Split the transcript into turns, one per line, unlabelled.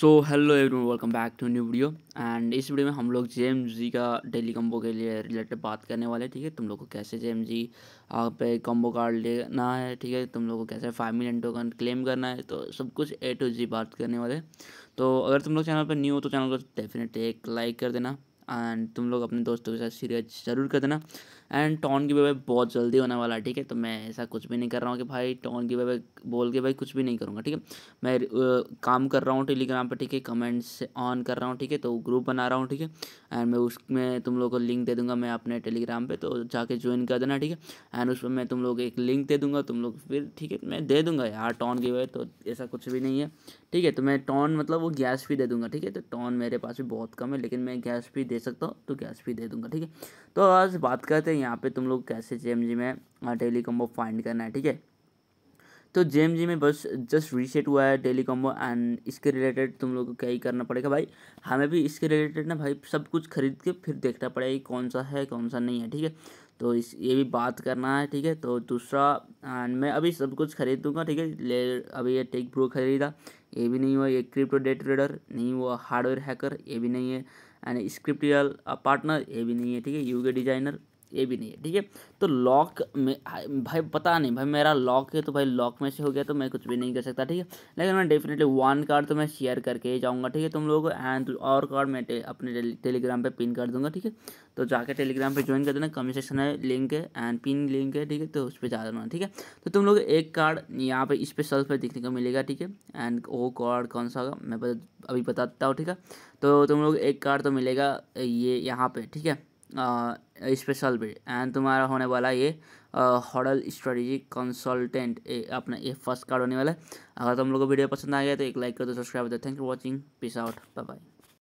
so hello everyone welcome back to new video and इस video में हम लोग जे जी का डेली कम्बो के लिए रिलेटेड बात करने वाले हैं ठीक है तुम लोग को कैसे एम जी पे कम्बो कार्ड लेना है ठीक है तुम लोग को कैसे फाइव मिलियन टोकन क्लेम करना है तो सब कुछ ए टू जी बात करने वाले तो अगर तुम लोग चैनल पर न्यू हो तो चैनल को डेफिनेटली एक लाइक कर देना एंड तुम लोग अपने दोस्तों के साथ शेयर जरूर कर देना एंड टॉन की वे बहुत जल्दी होने वाला है ठीक है तो मैं ऐसा कुछ भी नहीं कर रहा हूँ कि भाई टॉन की वे बोल के भाई कुछ भी नहीं करूँगा ठीक है मैं आ, काम कर रहा हूँ टेलीग्राम पर ठीक है कमेंट्स ऑन कर रहा हूँ ठीक है तो ग्रुप बना रहा हूँ ठीक है एंड मैं उसमें तुम लोग को लिंक दे दूँगा मैं अपने टेलीग्राम पर तो जाके ज्वाइन कर देना ठीक है एंड उसमें मैं तुम लोग एक लिंक दे दूँगा तुम लोग फिर ठीक है मैं दे दूँगा यार टॉन की वे तो ऐसा कुछ भी नहीं है ठीक है तो मैं टॉन मतलब वो गैस भी दे दूँगा ठीक है तो टॉन मेरे पास भी बहुत कम है लेकिन मैं गैस भी दे सकता हूँ तो गैस भी दे दूँगा ठीक है तो आज बात करते हैं यहाँ पे तुम लोग कैसे जे में डेली कॉम्बो फाइंड करना है ठीक है तो जे में बस जस्ट रीसेट हुआ है डेली कॉम्बो एंड इसके रिलेटेड तुम लोग को क्या ही करना पड़ेगा भाई हमें भी इसके रिलेटेड ना भाई सब कुछ खरीद के फिर देखना पड़ेगा कौन सा है कौन सा नहीं है ठीक है तो इस ये भी बात करना है ठीक है तो दूसरा एंड मैं अभी सब कुछ खरीद दूंगा ठीक है ले अभी ये टेक प्रो खरीदा ये भी नहीं हुआ ये क्रिप्टो डेट ट्रेडर नहीं हुआ हार्डवेयर हैकर ये भी नहीं है एंड स्क्रिप्टियल पार्टनर ये भी नहीं है ठीक है यूके डिजाइनर ये भी नहीं है ठीक है तो लॉक में हाँ, भाई पता नहीं भाई मेरा लॉक है तो भाई लॉक में से हो गया तो मैं कुछ भी नहीं कर सकता ठीक है लेकिन मैं डेफिनेटली वन कार्ड तो मैं शेयर करके ही जाऊँगा ठीक है तुम लोगों को एंड और कार्ड मैं अपने टेलीग्राम पर पिन कर दूँगा ठीक है तो जाकर टेलीग्राम पर ज्वाइन कर देना कमेंट सेक्शन है लिंक है एंड पिन लिंक है ठीक है तो उस पर जा देना ठीक है तो तुम लोग एक कार्ड यहाँ पर स्पेशल पर देखने को मिलेगा ठीक है एंड वो कार्ड कौन सा होगा मैं अभी बताता हूँ ठीक है तो तुम लोग एक कार्ड तो मिलेगा ये यहाँ पर ठीक है स्पेशल भी एंड तुम्हारा होने वाला ये हॉडल स्ट्रेटेजी कंसल्टेंट अपना ये फर्स्ट कार्ड होने वाला है अगर तुम लोग को वीडियो पसंद आ गया तो एक लाइक कर दो सब्सक्राइब कर दो thank you watching peace out bye bye